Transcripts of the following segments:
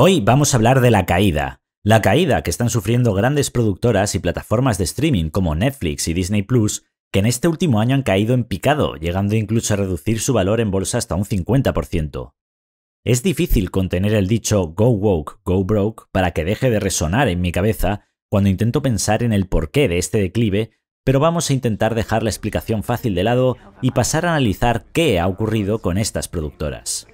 Hoy vamos a hablar de la caída. La caída que están sufriendo grandes productoras y plataformas de streaming como Netflix y Disney Plus, que en este último año han caído en picado, llegando incluso a reducir su valor en bolsa hasta un 50%. Es difícil contener el dicho go woke, go broke para que deje de resonar en mi cabeza cuando intento pensar en el porqué de este declive, pero vamos a intentar dejar la explicación fácil de lado y pasar a analizar qué ha ocurrido con estas productoras.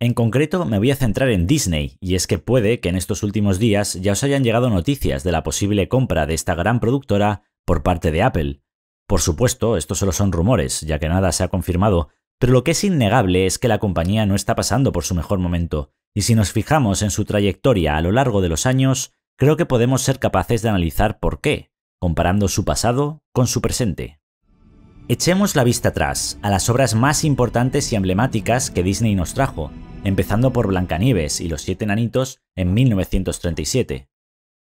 En concreto me voy a centrar en Disney, y es que puede que en estos últimos días ya os hayan llegado noticias de la posible compra de esta gran productora por parte de Apple. Por supuesto, esto solo son rumores, ya que nada se ha confirmado, pero lo que es innegable es que la compañía no está pasando por su mejor momento, y si nos fijamos en su trayectoria a lo largo de los años, creo que podemos ser capaces de analizar por qué, comparando su pasado con su presente. Echemos la vista atrás, a las obras más importantes y emblemáticas que Disney nos trajo, empezando por Blancanieves y los Siete Nanitos en 1937.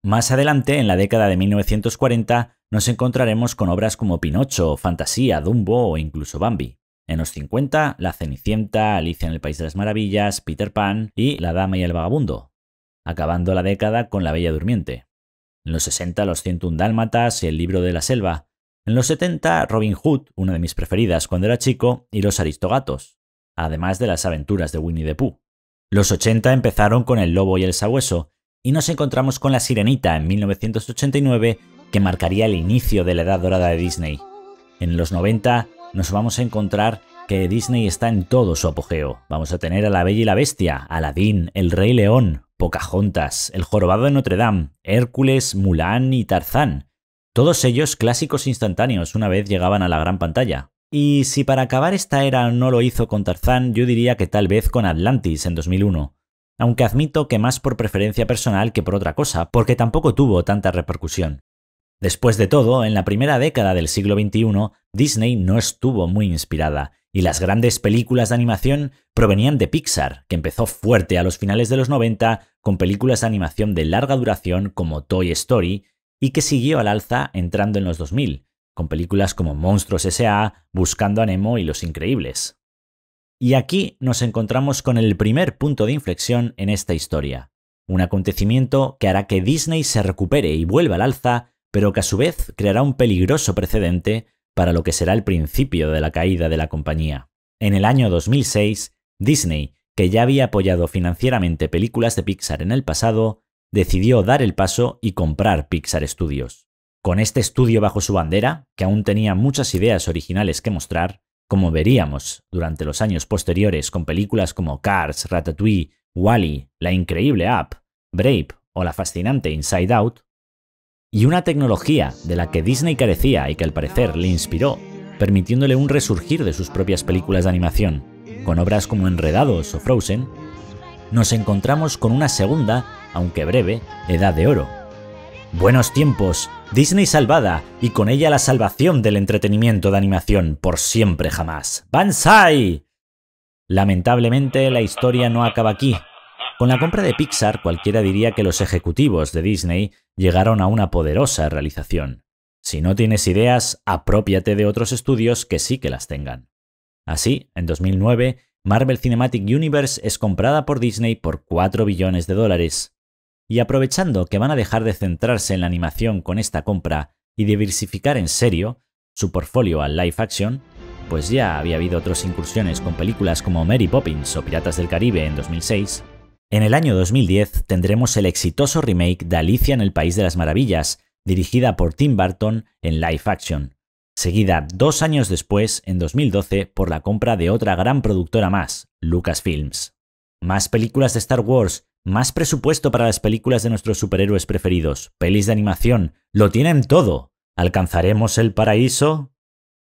Más adelante, en la década de 1940, nos encontraremos con obras como Pinocho, Fantasía, Dumbo o incluso Bambi. En los 50, La Cenicienta, Alicia en el País de las Maravillas, Peter Pan y La Dama y el Vagabundo, acabando la década con La Bella Durmiente. En los 60, Los 101 Dálmatas y El Libro de la Selva. En los 70, Robin Hood, una de mis preferidas cuando era chico, y Los Aristogatos además de las aventuras de Winnie the Pooh. Los 80 empezaron con El Lobo y el Sabueso, y nos encontramos con La Sirenita en 1989, que marcaría el inicio de la edad dorada de Disney. En los 90 nos vamos a encontrar que Disney está en todo su apogeo. Vamos a tener a La Bella y la Bestia, Aladdin, El Rey León, Pocahontas, El Jorobado de Notre Dame, Hércules, Mulan y Tarzán. Todos ellos clásicos instantáneos una vez llegaban a la gran pantalla. Y si para acabar esta era no lo hizo con Tarzán, yo diría que tal vez con Atlantis en 2001. Aunque admito que más por preferencia personal que por otra cosa, porque tampoco tuvo tanta repercusión. Después de todo, en la primera década del siglo XXI, Disney no estuvo muy inspirada, y las grandes películas de animación provenían de Pixar, que empezó fuerte a los finales de los 90 con películas de animación de larga duración como Toy Story, y que siguió al alza entrando en los 2000, con películas como Monstruos S.A., Buscando a Nemo y Los Increíbles. Y aquí nos encontramos con el primer punto de inflexión en esta historia, un acontecimiento que hará que Disney se recupere y vuelva al alza, pero que a su vez creará un peligroso precedente para lo que será el principio de la caída de la compañía. En el año 2006, Disney, que ya había apoyado financieramente películas de Pixar en el pasado, decidió dar el paso y comprar Pixar Studios. Con este estudio bajo su bandera, que aún tenía muchas ideas originales que mostrar, como veríamos durante los años posteriores con películas como Cars, Ratatouille, Wally, la increíble App, Brave o la fascinante Inside Out, y una tecnología de la que Disney carecía y que al parecer le inspiró, permitiéndole un resurgir de sus propias películas de animación, con obras como Enredados o Frozen, nos encontramos con una segunda, aunque breve, edad de oro, Buenos tiempos, Disney salvada y con ella la salvación del entretenimiento de animación por siempre jamás. ¡Bansai! Lamentablemente la historia no acaba aquí. Con la compra de Pixar cualquiera diría que los ejecutivos de Disney llegaron a una poderosa realización. Si no tienes ideas, apropiate de otros estudios que sí que las tengan. Así, en 2009, Marvel Cinematic Universe es comprada por Disney por 4 billones de dólares. Y aprovechando que van a dejar de centrarse en la animación con esta compra y diversificar en serio su portfolio al live action, pues ya había habido otras incursiones con películas como Mary Poppins o Piratas del Caribe en 2006, en el año 2010 tendremos el exitoso remake de Alicia en el País de las Maravillas, dirigida por Tim Burton en live action, seguida dos años después, en 2012, por la compra de otra gran productora más, Lucasfilms. Más películas de Star Wars más presupuesto para las películas de nuestros superhéroes preferidos, pelis de animación, lo tienen todo. ¿Alcanzaremos el paraíso?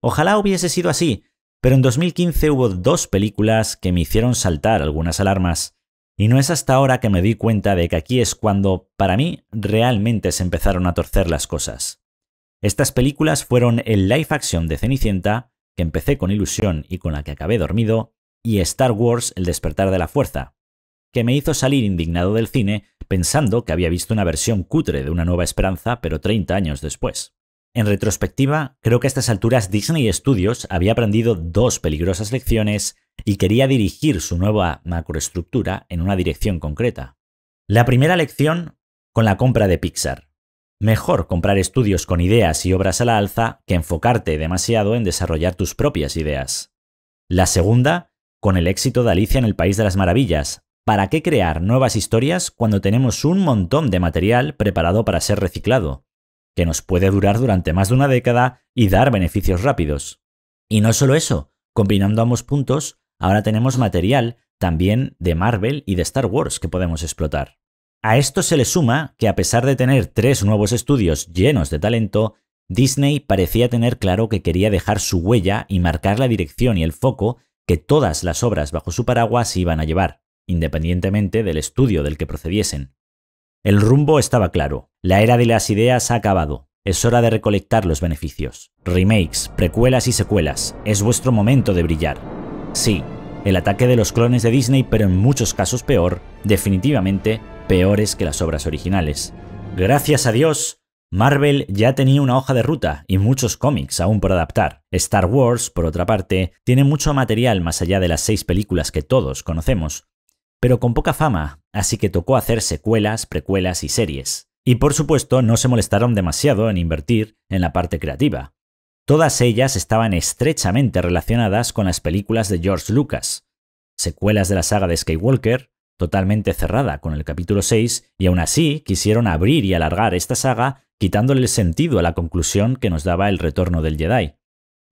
Ojalá hubiese sido así, pero en 2015 hubo dos películas que me hicieron saltar algunas alarmas. Y no es hasta ahora que me di cuenta de que aquí es cuando, para mí, realmente se empezaron a torcer las cosas. Estas películas fueron el live action de Cenicienta, que empecé con ilusión y con la que acabé dormido, y Star Wars El despertar de la fuerza, que me hizo salir indignado del cine pensando que había visto una versión cutre de Una Nueva Esperanza, pero 30 años después. En retrospectiva, creo que a estas alturas Disney Studios había aprendido dos peligrosas lecciones y quería dirigir su nueva macroestructura en una dirección concreta. La primera lección, con la compra de Pixar. Mejor comprar estudios con ideas y obras a la alza que enfocarte demasiado en desarrollar tus propias ideas. La segunda, con el éxito de Alicia en el País de las Maravillas, ¿Para qué crear nuevas historias cuando tenemos un montón de material preparado para ser reciclado? Que nos puede durar durante más de una década y dar beneficios rápidos. Y no solo eso, combinando ambos puntos, ahora tenemos material también de Marvel y de Star Wars que podemos explotar. A esto se le suma que a pesar de tener tres nuevos estudios llenos de talento, Disney parecía tener claro que quería dejar su huella y marcar la dirección y el foco que todas las obras bajo su paraguas iban a llevar independientemente del estudio del que procediesen. El rumbo estaba claro, la era de las ideas ha acabado, es hora de recolectar los beneficios. Remakes, precuelas y secuelas, es vuestro momento de brillar. Sí, el ataque de los clones de Disney, pero en muchos casos peor, definitivamente peores que las obras originales. Gracias a Dios, Marvel ya tenía una hoja de ruta y muchos cómics aún por adaptar. Star Wars, por otra parte, tiene mucho material más allá de las seis películas que todos conocemos, pero con poca fama, así que tocó hacer secuelas, precuelas y series. Y por supuesto no se molestaron demasiado en invertir en la parte creativa. Todas ellas estaban estrechamente relacionadas con las películas de George Lucas, secuelas de la saga de Skywalker, totalmente cerrada con el capítulo 6, y aún así quisieron abrir y alargar esta saga quitándole el sentido a la conclusión que nos daba el retorno del Jedi.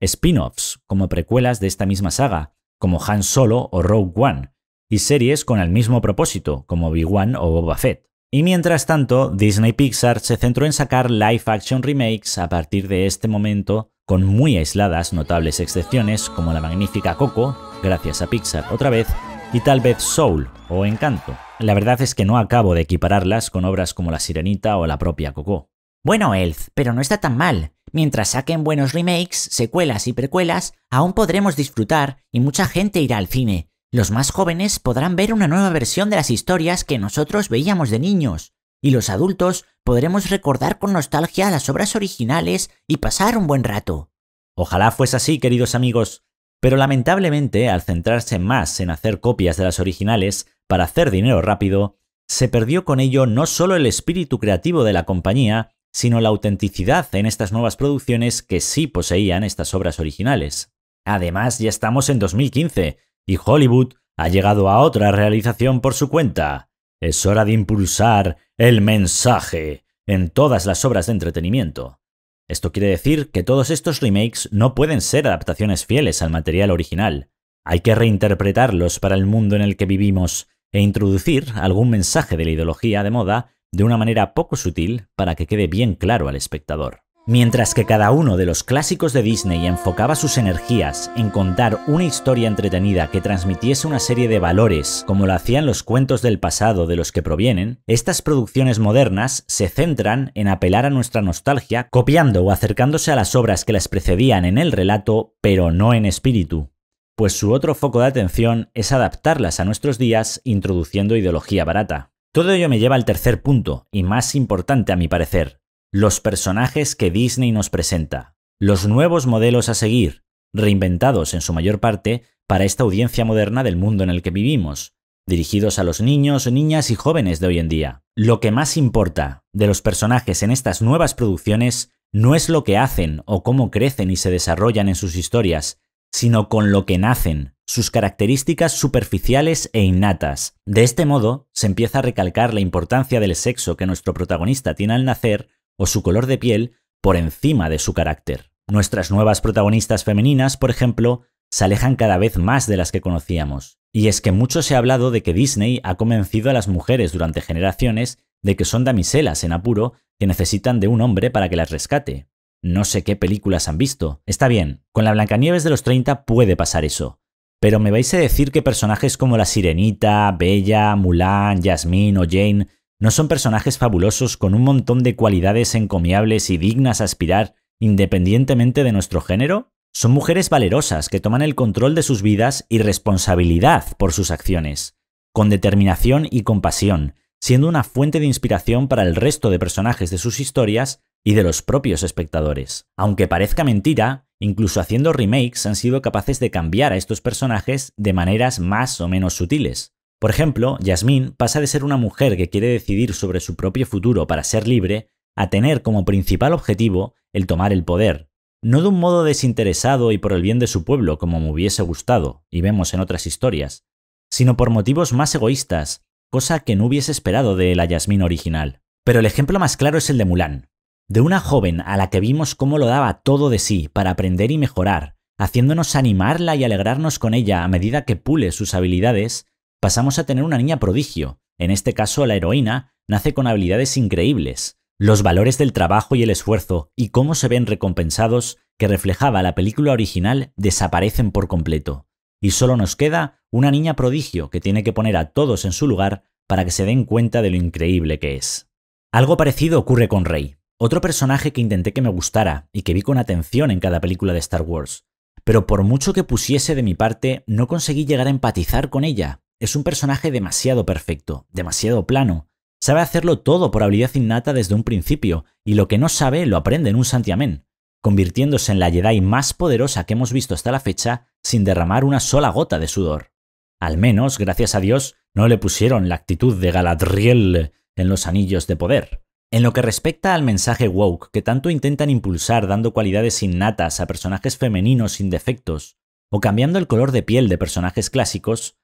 Spin-offs, como precuelas de esta misma saga, como Han Solo o Rogue One, y series con el mismo propósito, como Big One o Boba Fett. Y mientras tanto, Disney Pixar se centró en sacar live action remakes a partir de este momento, con muy aisladas notables excepciones como la magnífica Coco, gracias a Pixar otra vez, y tal vez Soul o Encanto. La verdad es que no acabo de equipararlas con obras como La Sirenita o la propia Coco. Bueno, Elf, pero no está tan mal. Mientras saquen buenos remakes, secuelas y precuelas, aún podremos disfrutar y mucha gente irá al cine los más jóvenes podrán ver una nueva versión de las historias que nosotros veíamos de niños, y los adultos podremos recordar con nostalgia las obras originales y pasar un buen rato. Ojalá fuese así, queridos amigos, pero lamentablemente al centrarse más en hacer copias de las originales para hacer dinero rápido, se perdió con ello no solo el espíritu creativo de la compañía, sino la autenticidad en estas nuevas producciones que sí poseían estas obras originales. Además, ya estamos en 2015, y Hollywood ha llegado a otra realización por su cuenta. Es hora de impulsar el mensaje en todas las obras de entretenimiento. Esto quiere decir que todos estos remakes no pueden ser adaptaciones fieles al material original. Hay que reinterpretarlos para el mundo en el que vivimos e introducir algún mensaje de la ideología de moda de una manera poco sutil para que quede bien claro al espectador. Mientras que cada uno de los clásicos de Disney enfocaba sus energías en contar una historia entretenida que transmitiese una serie de valores, como lo hacían los cuentos del pasado de los que provienen, estas producciones modernas se centran en apelar a nuestra nostalgia, copiando o acercándose a las obras que las precedían en el relato, pero no en espíritu pues su otro foco de atención es adaptarlas a nuestros días introduciendo ideología barata. Todo ello me lleva al tercer punto, y más importante a mi parecer, los personajes que Disney nos presenta, los nuevos modelos a seguir, reinventados en su mayor parte para esta audiencia moderna del mundo en el que vivimos, dirigidos a los niños, niñas y jóvenes de hoy en día. Lo que más importa de los personajes en estas nuevas producciones no es lo que hacen o cómo crecen y se desarrollan en sus historias, sino con lo que nacen, sus características superficiales e innatas. De este modo, se empieza a recalcar la importancia del sexo que nuestro protagonista tiene al nacer o su color de piel por encima de su carácter. Nuestras nuevas protagonistas femeninas, por ejemplo, se alejan cada vez más de las que conocíamos. Y es que mucho se ha hablado de que Disney ha convencido a las mujeres durante generaciones de que son damiselas en apuro que necesitan de un hombre para que las rescate. No sé qué películas han visto. Está bien, con la Blancanieves de los 30 puede pasar eso. Pero me vais a decir que personajes como la Sirenita, Bella, Mulan, Jasmine o Jane ¿No son personajes fabulosos con un montón de cualidades encomiables y dignas a aspirar independientemente de nuestro género? Son mujeres valerosas que toman el control de sus vidas y responsabilidad por sus acciones, con determinación y compasión, siendo una fuente de inspiración para el resto de personajes de sus historias y de los propios espectadores. Aunque parezca mentira, incluso haciendo remakes han sido capaces de cambiar a estos personajes de maneras más o menos sutiles, por ejemplo, Yasmín pasa de ser una mujer que quiere decidir sobre su propio futuro para ser libre a tener como principal objetivo el tomar el poder, no de un modo desinteresado y por el bien de su pueblo como me hubiese gustado, y vemos en otras historias, sino por motivos más egoístas, cosa que no hubiese esperado de la Yasmín original. Pero el ejemplo más claro es el de Mulan, de una joven a la que vimos cómo lo daba todo de sí para aprender y mejorar, haciéndonos animarla y alegrarnos con ella a medida que pule sus habilidades pasamos a tener una niña prodigio. En este caso, la heroína nace con habilidades increíbles, los valores del trabajo y el esfuerzo y cómo se ven recompensados que reflejaba la película original desaparecen por completo. Y solo nos queda una niña prodigio que tiene que poner a todos en su lugar para que se den cuenta de lo increíble que es. Algo parecido ocurre con Rey, otro personaje que intenté que me gustara y que vi con atención en cada película de Star Wars, pero por mucho que pusiese de mi parte no conseguí llegar a empatizar con ella, es un personaje demasiado perfecto, demasiado plano. Sabe hacerlo todo por habilidad innata desde un principio, y lo que no sabe lo aprende en un santiamén, convirtiéndose en la Jedi más poderosa que hemos visto hasta la fecha sin derramar una sola gota de sudor. Al menos, gracias a Dios, no le pusieron la actitud de Galadriel en los anillos de poder. En lo que respecta al mensaje woke que tanto intentan impulsar dando cualidades innatas a personajes femeninos sin defectos, o cambiando el color de piel de personajes clásicos,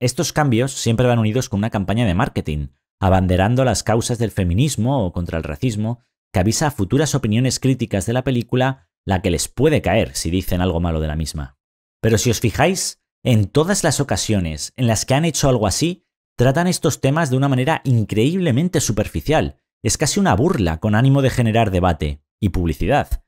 estos cambios siempre van unidos con una campaña de marketing, abanderando las causas del feminismo o contra el racismo, que avisa a futuras opiniones críticas de la película la que les puede caer si dicen algo malo de la misma. Pero si os fijáis, en todas las ocasiones en las que han hecho algo así, tratan estos temas de una manera increíblemente superficial, es casi una burla con ánimo de generar debate y publicidad,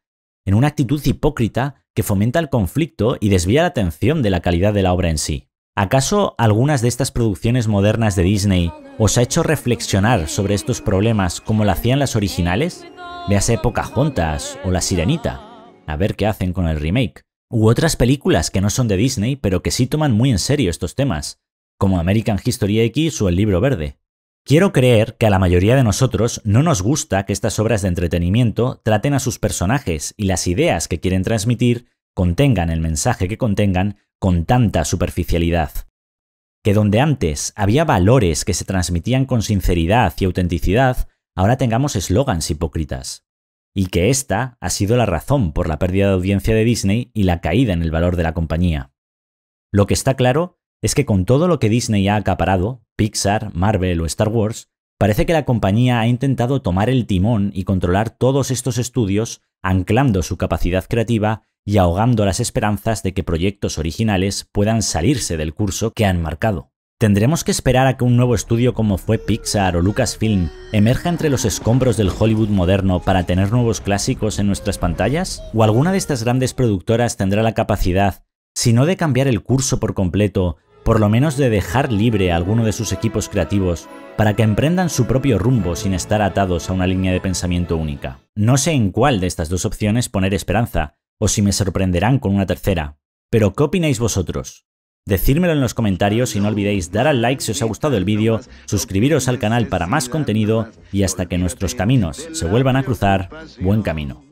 en una actitud hipócrita que fomenta el conflicto y desvía la atención de la calidad de la obra en sí. ¿Acaso algunas de estas producciones modernas de Disney os ha hecho reflexionar sobre estos problemas como lo hacían las originales? Véase Pocahontas o La Sirenita, a ver qué hacen con el remake. U otras películas que no son de Disney, pero que sí toman muy en serio estos temas, como American History X o El Libro Verde. Quiero creer que a la mayoría de nosotros no nos gusta que estas obras de entretenimiento traten a sus personajes y las ideas que quieren transmitir, contengan el mensaje que contengan, con tanta superficialidad. Que donde antes había valores que se transmitían con sinceridad y autenticidad, ahora tengamos eslogans hipócritas. Y que esta ha sido la razón por la pérdida de audiencia de Disney y la caída en el valor de la compañía. Lo que está claro es que con todo lo que Disney ha acaparado, Pixar, Marvel o Star Wars, parece que la compañía ha intentado tomar el timón y controlar todos estos estudios, anclando su capacidad creativa y ahogando las esperanzas de que proyectos originales puedan salirse del curso que han marcado. ¿Tendremos que esperar a que un nuevo estudio como fue Pixar o Lucasfilm emerja entre los escombros del Hollywood moderno para tener nuevos clásicos en nuestras pantallas? ¿O alguna de estas grandes productoras tendrá la capacidad, si no de cambiar el curso por completo, por lo menos de dejar libre a alguno de sus equipos creativos para que emprendan su propio rumbo sin estar atados a una línea de pensamiento única? No sé en cuál de estas dos opciones poner esperanza, o si me sorprenderán con una tercera. Pero ¿qué opináis vosotros? Decírmelo en los comentarios y no olvidéis dar al like si os ha gustado el vídeo, suscribiros al canal para más contenido y hasta que nuestros caminos se vuelvan a cruzar, buen camino.